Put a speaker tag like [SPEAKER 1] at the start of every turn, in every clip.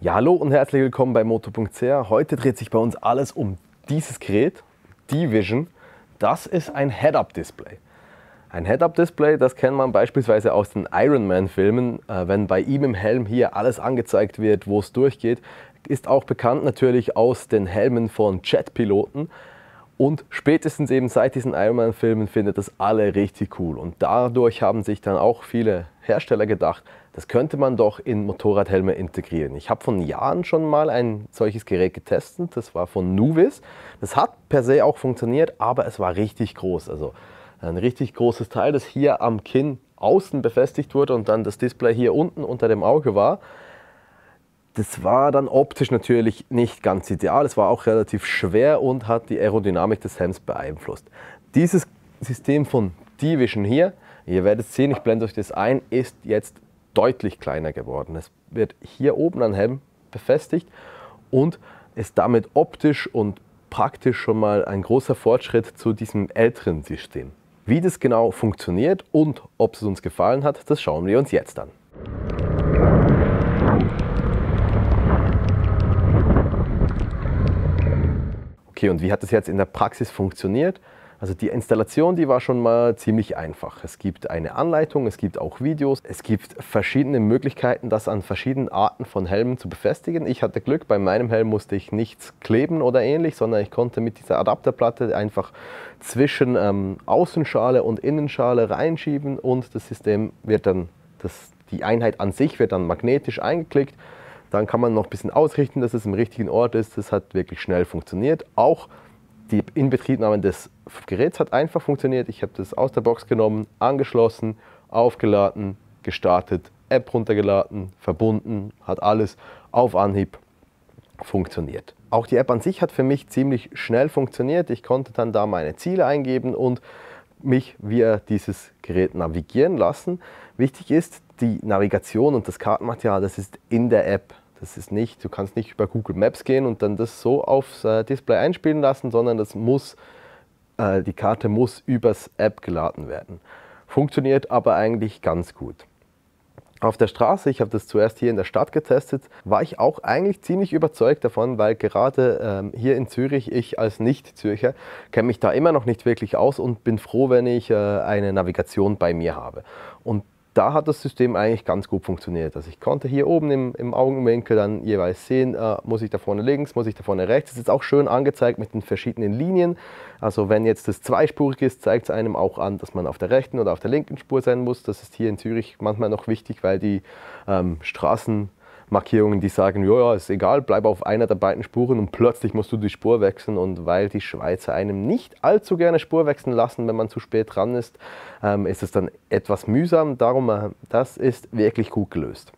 [SPEAKER 1] Ja, hallo und herzlich willkommen bei Moto.ch. Heute dreht sich bei uns alles um dieses Gerät, die Vision. Das ist ein Head-Up-Display. Ein Head-Up-Display, das kennt man beispielsweise aus den Iron Man-Filmen. Äh, wenn bei ihm im Helm hier alles angezeigt wird, wo es durchgeht, ist auch bekannt natürlich aus den Helmen von Jet-Piloten. Und spätestens eben seit diesen ironman filmen findet das alle richtig cool. Und dadurch haben sich dann auch viele Hersteller gedacht, das könnte man doch in Motorradhelme integrieren. Ich habe vor Jahren schon mal ein solches Gerät getestet. Das war von Nuvis. Das hat per se auch funktioniert, aber es war richtig groß. Also ein richtig großes Teil, das hier am Kinn außen befestigt wurde und dann das Display hier unten unter dem Auge war. Das war dann optisch natürlich nicht ganz ideal. Es war auch relativ schwer und hat die Aerodynamik des Helms beeinflusst. Dieses System von Division hier, ihr werdet sehen, ich blende euch das ein, ist jetzt deutlich kleiner geworden. Es wird hier oben am Helm befestigt und ist damit optisch und praktisch schon mal ein großer Fortschritt zu diesem älteren System. Wie das genau funktioniert und ob es uns gefallen hat, das schauen wir uns jetzt an. Okay, und wie hat das jetzt in der Praxis funktioniert? Also die Installation, die war schon mal ziemlich einfach. Es gibt eine Anleitung, es gibt auch Videos, es gibt verschiedene Möglichkeiten, das an verschiedenen Arten von Helmen zu befestigen. Ich hatte Glück, bei meinem Helm musste ich nichts kleben oder ähnlich, sondern ich konnte mit dieser Adapterplatte einfach zwischen ähm, Außenschale und Innenschale reinschieben und das System wird dann, das, die Einheit an sich wird dann magnetisch eingeklickt. Dann kann man noch ein bisschen ausrichten, dass es im richtigen Ort ist. Das hat wirklich schnell funktioniert. Auch die Inbetriebnahme des Gerät hat einfach funktioniert. Ich habe das aus der Box genommen, angeschlossen, aufgeladen, gestartet, App runtergeladen, verbunden, hat alles auf Anhieb funktioniert. Auch die App an sich hat für mich ziemlich schnell funktioniert. Ich konnte dann da meine Ziele eingeben und mich via dieses Gerät navigieren lassen. Wichtig ist, die Navigation und das Kartenmaterial, das ist in der App. Das ist nicht, du kannst nicht über Google Maps gehen und dann das so aufs äh, Display einspielen lassen, sondern das muss äh, die Karte muss übers App geladen werden. Funktioniert aber eigentlich ganz gut. Auf der Straße, ich habe das zuerst hier in der Stadt getestet, war ich auch eigentlich ziemlich überzeugt davon, weil gerade ähm, hier in Zürich, ich als Nicht-Zürcher, kenne mich da immer noch nicht wirklich aus und bin froh, wenn ich äh, eine Navigation bei mir habe. Und da hat das System eigentlich ganz gut funktioniert. Also ich konnte hier oben im, im Augenwinkel dann jeweils sehen, äh, muss ich da vorne links, muss ich da vorne rechts. Es ist auch schön angezeigt mit den verschiedenen Linien. Also wenn jetzt das zweispurig ist, zeigt es einem auch an, dass man auf der rechten oder auf der linken Spur sein muss. Das ist hier in Zürich manchmal noch wichtig, weil die ähm, Straßen Markierungen, die sagen, ja, ja, ist egal, bleib auf einer der beiden Spuren und plötzlich musst du die Spur wechseln. Und weil die Schweizer einem nicht allzu gerne Spur wechseln lassen, wenn man zu spät dran ist, ähm, ist es dann etwas mühsam. Darum, äh, das ist wirklich gut gelöst.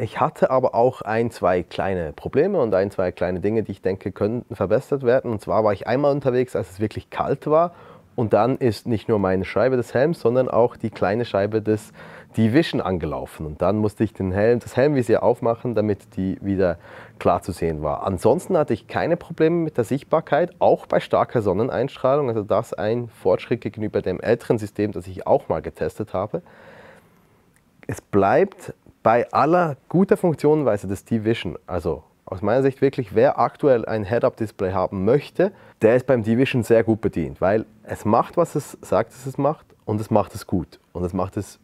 [SPEAKER 1] Ich hatte aber auch ein, zwei kleine Probleme und ein, zwei kleine Dinge, die ich denke, könnten verbessert werden. Und zwar war ich einmal unterwegs, als es wirklich kalt war. Und dann ist nicht nur meine Scheibe des Helms, sondern auch die kleine Scheibe des die Vision angelaufen und dann musste ich den Helm, das Helmvisier aufmachen, damit die wieder klar zu sehen war. Ansonsten hatte ich keine Probleme mit der Sichtbarkeit, auch bei starker Sonneneinstrahlung. Also das ein Fortschritt gegenüber dem älteren System, das ich auch mal getestet habe. Es bleibt bei aller guter Funktionenweise des D-Vision, also aus meiner Sicht wirklich, wer aktuell ein Head-Up-Display haben möchte, der ist beim Division sehr gut bedient, weil es macht, was es sagt, dass es macht und es macht es gut und es macht es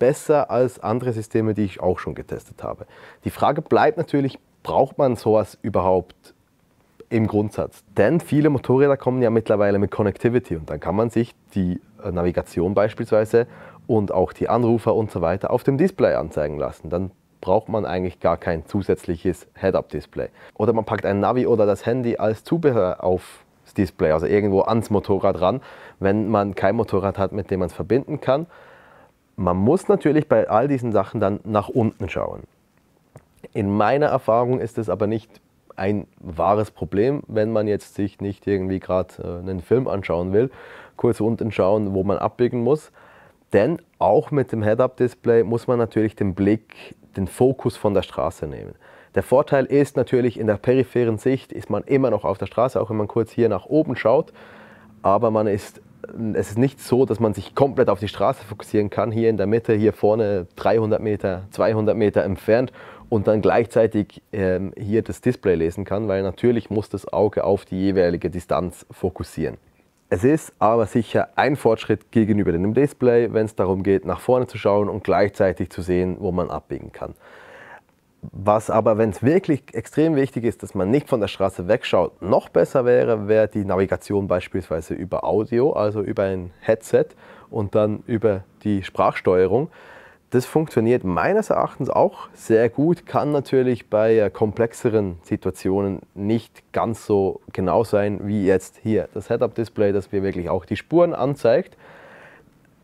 [SPEAKER 1] besser als andere Systeme, die ich auch schon getestet habe. Die Frage bleibt natürlich, braucht man sowas überhaupt im Grundsatz? Denn viele Motorräder kommen ja mittlerweile mit Connectivity und dann kann man sich die äh, Navigation beispielsweise und auch die Anrufer und so weiter auf dem Display anzeigen lassen. Dann braucht man eigentlich gar kein zusätzliches Head-Up-Display. Oder man packt ein Navi oder das Handy als Zubehör aufs Display, also irgendwo ans Motorrad ran, wenn man kein Motorrad hat, mit dem man es verbinden kann. Man muss natürlich bei all diesen Sachen dann nach unten schauen. In meiner Erfahrung ist es aber nicht ein wahres Problem, wenn man jetzt sich nicht irgendwie gerade äh, einen Film anschauen will, kurz unten schauen, wo man abbiegen muss. Denn auch mit dem Head-Up-Display muss man natürlich den Blick, den Fokus von der Straße nehmen. Der Vorteil ist natürlich, in der peripheren Sicht ist man immer noch auf der Straße, auch wenn man kurz hier nach oben schaut, aber man ist es ist nicht so, dass man sich komplett auf die Straße fokussieren kann, hier in der Mitte, hier vorne 300 Meter, 200 Meter entfernt und dann gleichzeitig ähm, hier das Display lesen kann, weil natürlich muss das Auge auf die jeweilige Distanz fokussieren. Es ist aber sicher ein Fortschritt gegenüber dem Display, wenn es darum geht, nach vorne zu schauen und gleichzeitig zu sehen, wo man abbiegen kann. Was aber, wenn es wirklich extrem wichtig ist, dass man nicht von der Straße wegschaut, noch besser wäre, wäre die Navigation beispielsweise über Audio, also über ein Headset und dann über die Sprachsteuerung. Das funktioniert meines Erachtens auch sehr gut, kann natürlich bei äh, komplexeren Situationen nicht ganz so genau sein wie jetzt hier. Das Head-Up-Display, das mir wirklich auch die Spuren anzeigt,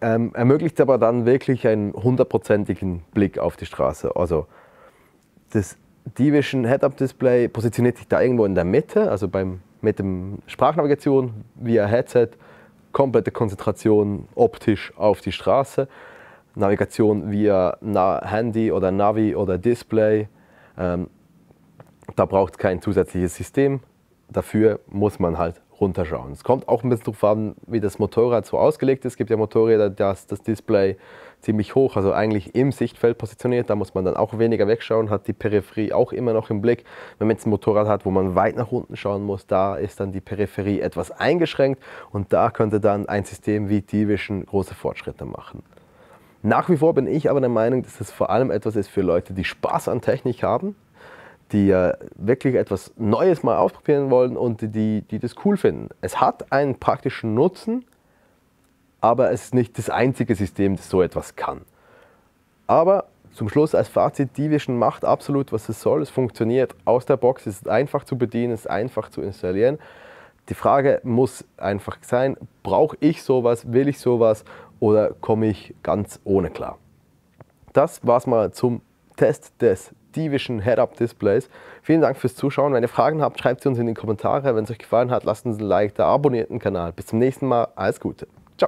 [SPEAKER 1] ähm, ermöglicht aber dann wirklich einen hundertprozentigen Blick auf die Straße. Also das Division Head-Up-Display positioniert sich da irgendwo in der Mitte, also beim, mit dem Sprachnavigation via Headset, komplette Konzentration optisch auf die Straße, Navigation via Na Handy oder Navi oder Display. Ähm, da braucht es kein zusätzliches System. Dafür muss man halt runterschauen. Es kommt auch ein bisschen darauf an, wie das Motorrad so ausgelegt ist. Es gibt ja Motorräder, das das Display ziemlich hoch, also eigentlich im Sichtfeld positioniert. Da muss man dann auch weniger wegschauen, hat die Peripherie auch immer noch im Blick. Wenn man jetzt ein Motorrad hat, wo man weit nach unten schauen muss, da ist dann die Peripherie etwas eingeschränkt und da könnte dann ein System wie Division große Fortschritte machen. Nach wie vor bin ich aber der Meinung, dass es vor allem etwas ist für Leute, die Spaß an Technik haben die äh, wirklich etwas Neues mal ausprobieren wollen und die, die das cool finden. Es hat einen praktischen Nutzen, aber es ist nicht das einzige System, das so etwas kann. Aber zum Schluss als Fazit, Division macht absolut, was es soll. Es funktioniert aus der Box, es ist einfach zu bedienen, es ist einfach zu installieren. Die Frage muss einfach sein, brauche ich sowas, will ich sowas oder komme ich ganz ohne klar? Das war es mal zum Test des divischen Head-Up-Displays. Vielen Dank fürs Zuschauen. Wenn ihr Fragen habt, schreibt sie uns in die Kommentare. Wenn es euch gefallen hat, lasst uns ein Like da, abonniert den Kanal. Bis zum nächsten Mal. Alles Gute. Ciao.